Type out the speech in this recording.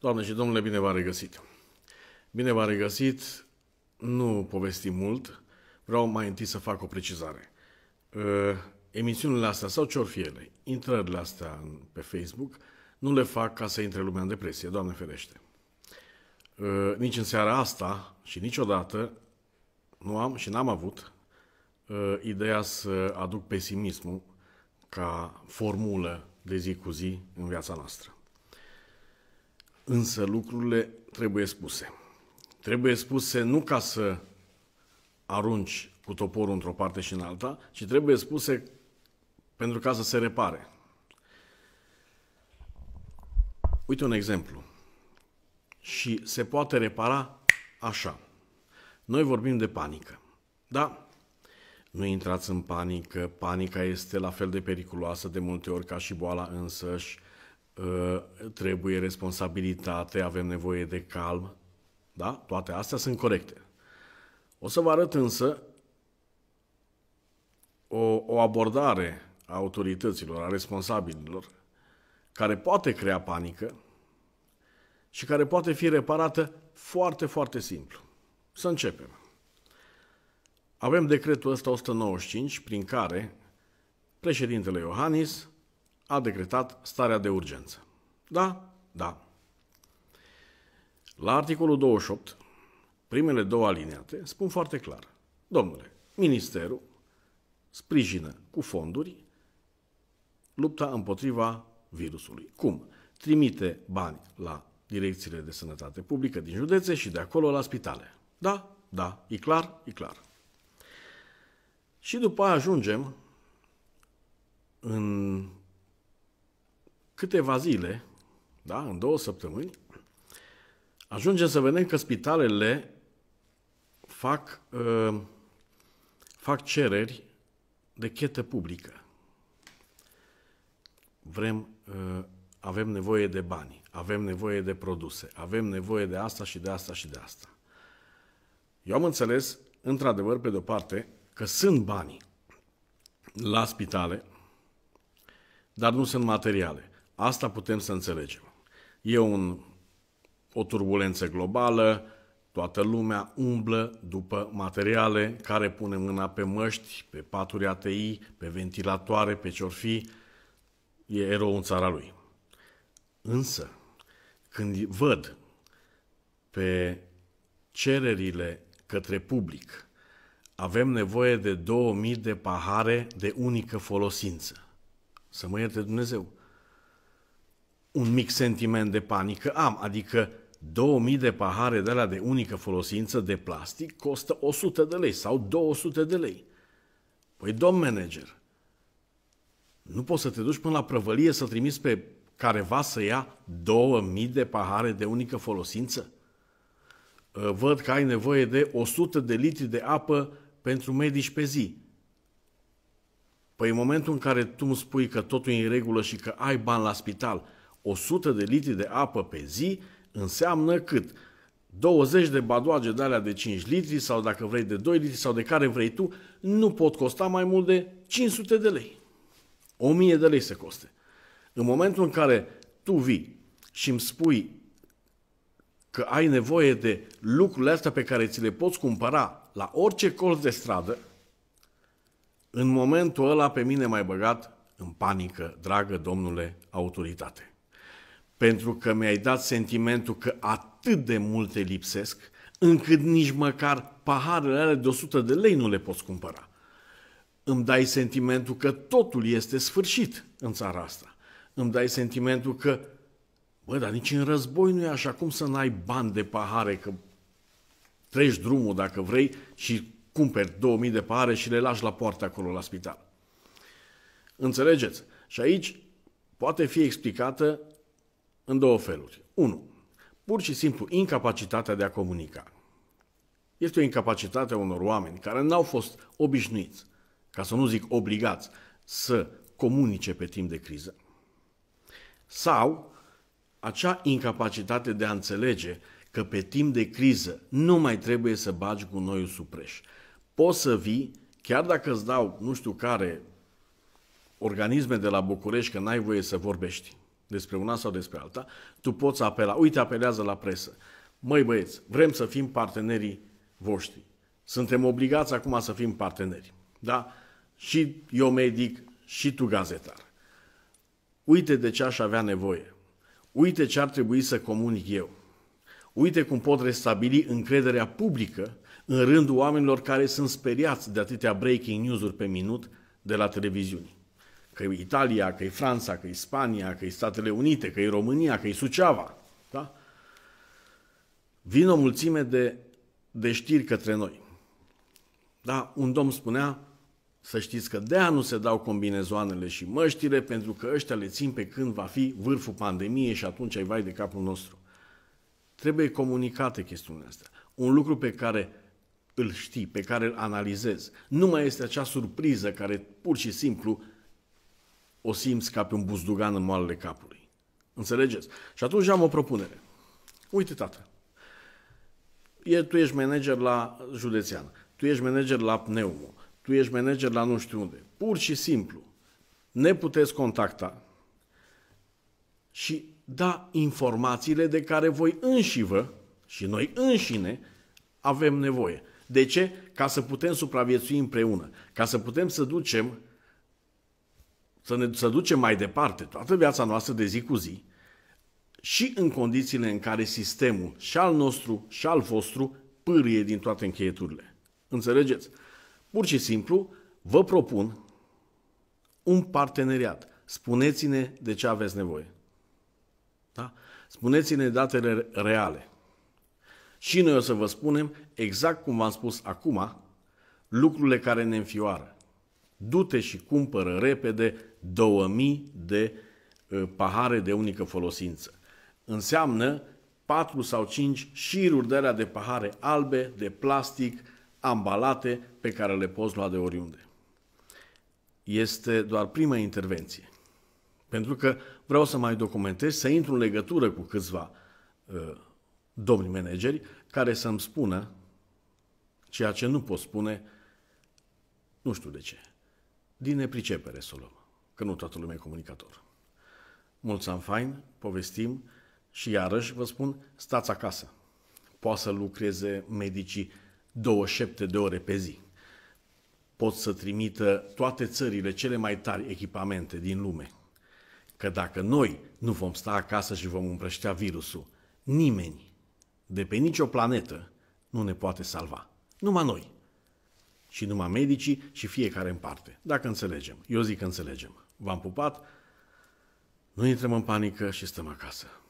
Doamne și domnule, bine v-am regăsit! Bine v-am regăsit, nu povesti mult, vreau mai întâi să fac o precizare. Ă, emisiunile astea sau ce fi ele, intrările astea pe Facebook, nu le fac ca să intre lumea în depresie, Doamne ferește. Ă, nici în seara asta și niciodată nu am și n-am avut ă, ideea să aduc pesimismul ca formulă de zi cu zi în viața noastră. Însă lucrurile trebuie spuse. Trebuie spuse nu ca să arunci cu toporul într-o parte și în alta, ci trebuie spuse pentru ca să se repare. Uite un exemplu. Și se poate repara așa. Noi vorbim de panică. Da? Nu intrați în panică. Panica este la fel de periculoasă de multe ori ca și boala însăși. Ă, trebuie responsabilitate, avem nevoie de calm, da? Toate astea sunt corecte. O să vă arăt însă o, o abordare a autorităților, a responsabililor, care poate crea panică și care poate fi reparată foarte, foarte simplu. Să începem. Avem decretul ăsta 195, prin care președintele Iohannis a decretat starea de urgență. Da? Da. La articolul 28, primele două alineate spun foarte clar. Domnule, ministerul sprijină cu fonduri lupta împotriva virusului. Cum? Trimite bani la direcțiile de sănătate publică din județe și de acolo la spitale. Da, da, e clar, e clar. Și după aia ajungem în câteva zile, da, în două săptămâni, ajungem să vedem că spitalele fac, uh, fac cereri de chetă publică. Vrem, uh, avem nevoie de bani, avem nevoie de produse, avem nevoie de asta și de asta și de asta. Eu am înțeles, într-adevăr, pe de-o parte, că sunt bani la spitale, dar nu sunt materiale. Asta putem să înțelegem. E un, o turbulență globală, toată lumea umblă după materiale care pune mâna pe măști, pe paturi ATI, pe ventilatoare, pe ciorfi. E erou în țara lui. Însă, când văd pe cererile către public, avem nevoie de 2000 de pahare de unică folosință. Să mă ierte Dumnezeu un mic sentiment de panică am, adică 2000 de pahare de la de unică folosință de plastic costă 100 de lei sau 200 de lei. Păi, domn manager, nu poți să te duci până la prăvălie să trimiți pe careva să ia 2000 de pahare de unică folosință? Ă, văd că ai nevoie de 100 de litri de apă pentru medici pe zi. Păi în momentul în care tu îmi spui că totul e în regulă și că ai bani la spital, 100 de litri de apă pe zi înseamnă cât? 20 de badoage de alea de 5 litri sau dacă vrei de 2 litri sau de care vrei tu, nu pot costa mai mult de 500 de lei. 1000 de lei se coste. În momentul în care tu vii și îmi spui că ai nevoie de lucrurile astea pe care ți le poți cumpăra la orice colț de stradă, în momentul ăla pe mine m-ai băgat în panică, dragă domnule autoritate pentru că mi-ai dat sentimentul că atât de multe lipsesc, încât nici măcar paharele alea de 100 de lei nu le poți cumpăra. Îmi dai sentimentul că totul este sfârșit în țara asta. Îmi dai sentimentul că, bă, dar nici în război nu e așa, cum să n-ai bani de pahare, că treci drumul dacă vrei și cumperi 2000 de pahare și le lași la poartă acolo la spital. Înțelegeți? Și aici poate fi explicată în două feluri. 1. Pur și simplu incapacitatea de a comunica. Este o incapacitate a unor oameni care n-au fost obișnuiți, ca să nu zic obligați, să comunice pe timp de criză. Sau acea incapacitate de a înțelege că pe timp de criză nu mai trebuie să bagi gunoiul noi preș. Poți să vii, chiar dacă îți dau nu știu care organisme de la București că n-ai voie să vorbești despre una sau despre alta, tu poți apela, uite, apelează la presă. Măi băieți, vrem să fim partenerii voștri. Suntem obligați acum să fim parteneri. Da? Și eu medic, și tu gazetar. Uite de ce aș avea nevoie. Uite ce ar trebui să comunic eu. Uite cum pot restabili încrederea publică în rândul oamenilor care sunt speriați de atâtea breaking news-uri pe minut de la televiziuni că e Italia, că e Franța, că e Spania, că e Statele Unite, că e România, că e Suceava. Da? Vin o mulțime de, de știri către noi. Da? Un domn spunea, să știți că de nu se dau combinezoanele și măștile, pentru că ăștia le țin pe când va fi vârful pandemiei și atunci ai vai de capul nostru. Trebuie comunicate chestiunile astea. Un lucru pe care îl știi, pe care îl analizezi. Nu mai este acea surpriză care pur și simplu o simți ca pe un buzdugan în moalele capului. Înțelegeți? Și atunci am o propunere. Uite, tată, e, tu ești manager la județean, tu ești manager la pneumo, tu ești manager la nu știu unde. Pur și simplu, ne puteți contacta și da informațiile de care voi înșivă și noi înșine avem nevoie. De ce? Ca să putem supraviețui împreună, ca să putem să ducem să ne să ducem mai departe toată viața noastră de zi cu zi și în condițiile în care sistemul și al nostru și al vostru pârie din toate încheieturile. Înțelegeți? Pur și simplu vă propun un parteneriat. Spuneți-ne de ce aveți nevoie. Da? Spuneți-ne datele reale. Și noi o să vă spunem, exact cum v-am spus acum, lucrurile care ne înfioară. Du-te și cumpără repede 2000 de ă, pahare de unică folosință. Înseamnă 4 sau 5 șiruri de alea de pahare albe, de plastic, ambalate, pe care le poți lua de oriunde. Este doar prima intervenție. Pentru că vreau să mai documentez, să intru în legătură cu câțiva uh, domni manageri care să-mi spună ceea ce nu pot spune, nu știu de ce, din nepricepere să o luăm că nu toată lumea e comunicator. Mulți am fain, povestim și iarăși vă spun, stați acasă. Poate să lucreze medicii 27 de ore pe zi. Pot să trimită toate țările cele mai tari echipamente din lume. Că dacă noi nu vom sta acasă și vom împrăștea virusul, nimeni de pe nicio planetă nu ne poate salva. Numai noi. Și numai medicii și fiecare în parte. Dacă înțelegem. Eu zic că înțelegem v-am pupat, nu intrăm în panică și stăm acasă.